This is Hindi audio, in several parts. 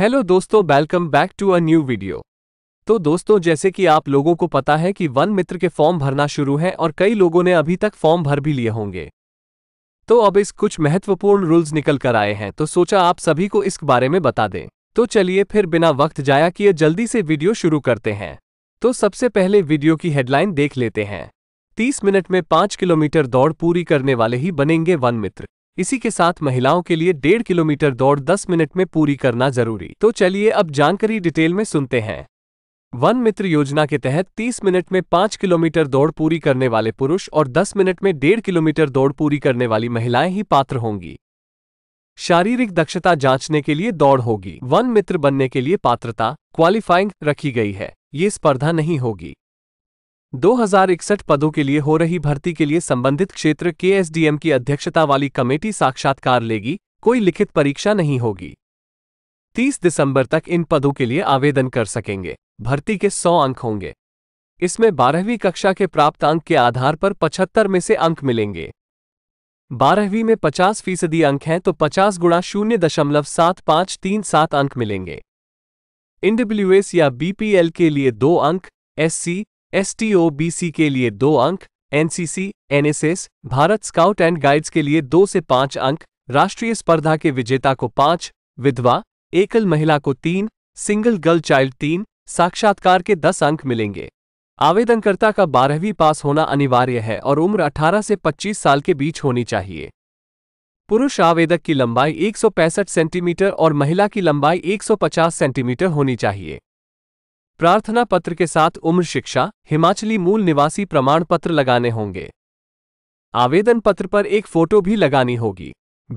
हेलो दोस्तों welcome back to a new video तो दोस्तों जैसे कि आप लोगों को पता है कि वन मित्र के फॉर्म भरना शुरू है और कई लोगों ने अभी तक फॉर्म भर भी लिए होंगे तो अब इस कुछ महत्वपूर्ण रूल्स निकल कर आए हैं तो सोचा आप सभी को इस बारे में बता दें तो चलिए फिर बिना वक्त जाया किए जल्दी से वीडियो शुरू करते हैं तो सबसे पहले वीडियो की हेडलाइन देख लेते हैं तीस मिनट में पांच किलोमीटर दौड़ पूरी करने वाले ही बनेंगे वन मित्र इसी के साथ महिलाओं के लिए डेढ़ किलोमीटर दौड़ दस मिनट में पूरी करना जरूरी तो चलिए अब जानकारी डिटेल में सुनते हैं वन मित्र योजना के तहत तीस मिनट में पाँच किलोमीटर दौड़ पूरी करने वाले पुरुष और दस मिनट में डेढ़ किलोमीटर दौड़ पूरी करने वाली महिलाएं ही पात्र होंगी शारीरिक दक्षता जांचने के लिए दौड़ होगी वन मित्र बनने के लिए पात्रता क्वालिफाइंग रखी गई है ये स्पर्धा नहीं होगी 2061 पदों के लिए हो रही भर्ती के लिए संबंधित क्षेत्र केएसडीएम की अध्यक्षता वाली कमेटी साक्षात्कार लेगी कोई लिखित परीक्षा नहीं होगी 30 दिसंबर तक इन पदों के लिए आवेदन कर सकेंगे भर्ती के 100 अंक होंगे इसमें बारहवीं कक्षा के प्राप्त अंक के आधार पर 75 में से अंक मिलेंगे बारहवीं में 50 फीसदी अंक हैं तो 50 गुणा शून्य दशमलव सात पाँच तीन सात अंक मिलेंगे इनडब्ल्यूएस या बीपीएल के लिए दो अंक एससी एस के लिए दो अंक NCC NSS Bharat scout and guides के लिए दो से पांच अंक राष्ट्रीय स्पर्धा के विजेता को पांच विधवा एकल महिला को तीन सिंगल गर्ल चाइल्ड तीन साक्षात्कार के दस अंक मिलेंगे आवेदनकर्ता का बारहवीं पास होना अनिवार्य है और उम्र 18 से 25 साल के बीच होनी चाहिए पुरुष आवेदक की लंबाई 165 सेंटीमीटर और महिला की लंबाई 150 सेंटीमीटर होनी चाहिए प्रार्थना पत्र के साथ उम्र शिक्षा हिमाचली मूल निवासी प्रमाण पत्र लगाने होंगे आवेदन पत्र पर एक फोटो भी लगानी होगी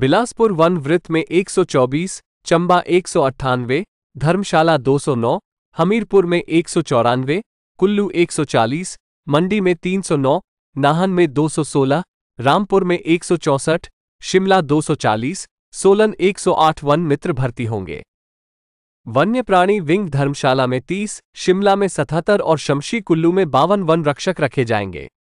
बिलासपुर वन वृत्त में 124, चंबा एक धर्मशाला 209, हमीरपुर में एक कुल्लू 140, मंडी में 309, नाहन में 216, रामपुर में एक शिमला 240, सोलन 108 वन मित्र भर्ती होंगे वन्य प्राणी विंग धर्मशाला में 30, शिमला में 77 और शमशी कुल्लू में बावन वन रक्षक रखे जाएंगे